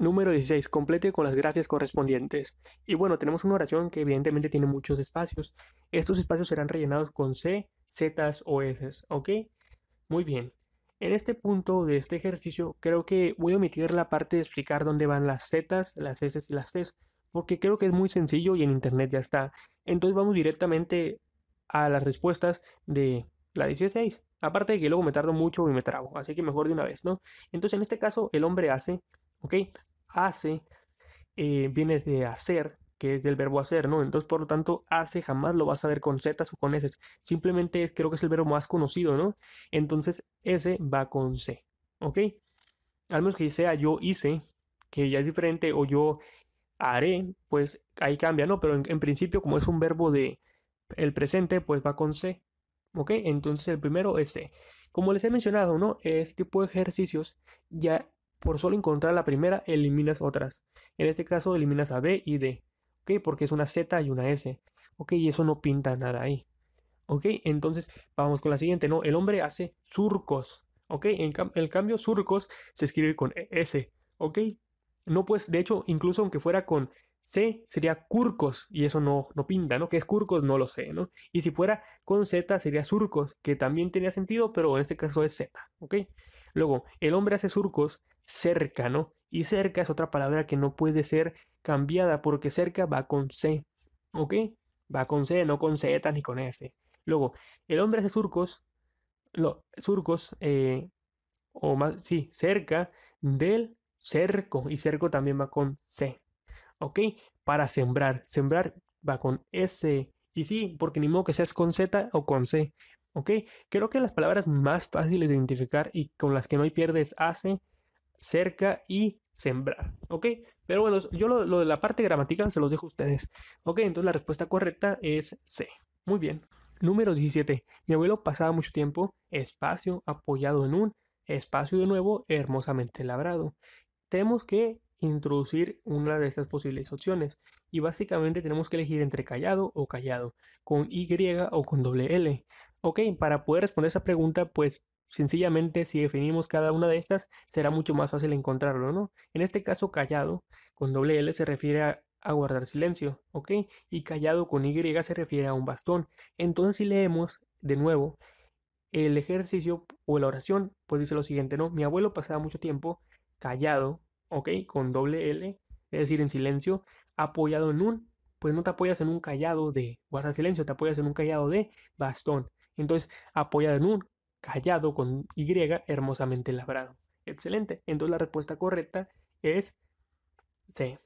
Número 16. Complete con las gracias correspondientes. Y bueno, tenemos una oración que evidentemente tiene muchos espacios. Estos espacios serán rellenados con C, Z o S. ¿Ok? Muy bien. En este punto de este ejercicio creo que voy a omitir la parte de explicar dónde van las Z, las S y las C. porque creo que es muy sencillo y en internet ya está. Entonces vamos directamente a las respuestas de la 16. Aparte de que luego me tardo mucho y me trago así que mejor de una vez, ¿no? Entonces en este caso el hombre hace ¿ok? hace eh, viene de hacer, que es del verbo hacer, ¿no? Entonces, por lo tanto, hace jamás lo vas a ver con Z o con S. Simplemente creo que es el verbo más conocido, ¿no? Entonces, S va con C, ¿ok? Al menos que sea yo hice, que ya es diferente, o yo haré, pues ahí cambia, ¿no? Pero en, principio, como es un verbo de el presente, pues va con C, ¿ok? Entonces, el primero es C. Como les he mencionado, ¿no? Este tipo de ejercicios ya por solo encontrar la primera, eliminas otras. En este caso, eliminas a B y D. ¿Ok? Porque es una Z y una S. ¿Ok? Y eso no pinta nada ahí. ¿Ok? Entonces, vamos con la siguiente. No, el hombre hace surcos. ¿Ok? En el cambio, surcos se escribe con e, S. ¿Ok? No, pues, de hecho, incluso aunque fuera con C, sería curcos. Y eso no, no pinta, ¿no? Que es curcos? No lo sé, ¿no? Y si fuera con Z, sería surcos, que también tenía sentido, pero en este caso es Z. ¿Ok? Luego, el hombre hace surcos cerca, ¿no? Y cerca es otra palabra que no puede ser cambiada porque cerca va con C, ¿ok? Va con C, no con Z ni con S. Luego, el hombre hace surcos, no, surcos, eh, o más, sí, cerca del cerco, y cerco también va con C, ¿ok? Para sembrar, sembrar va con S, y sí, porque ni modo que seas con Z o con C, ¿ok? Creo que las palabras más fáciles de identificar y con las que no hay pierdes hace, cerca y sembrar. ¿Ok? Pero bueno, yo lo, de la parte gramatical se los dejo a ustedes. Ok, entonces la respuesta correcta es C. Muy bien. Número 17. Mi abuelo pasaba mucho tiempo espacio apoyado en un espacio de nuevo hermosamente labrado. Tenemos que introducir una de estas posibles opciones y básicamente tenemos que elegir entre callado o callado, con Y o con doble L. Ok, para poder responder esa pregunta, pues Sencillamente, si definimos cada una de estas, será mucho más fácil encontrarlo, ¿no? En este caso, callado con doble L se refiere a, guardar silencio, ¿ok? Y callado con Y se refiere a un bastón. Entonces, si leemos de nuevo el ejercicio o la oración, pues dice lo siguiente, ¿no? Mi abuelo pasaba mucho tiempo callado, ¿ok? Con doble L, es decir, en silencio, apoyado en un, pues no te apoyas en un callado de guardar silencio, te apoyas en un callado de bastón. Entonces, apoyado en un, callado con Y hermosamente labrado. Excelente. Entonces la respuesta correcta es C.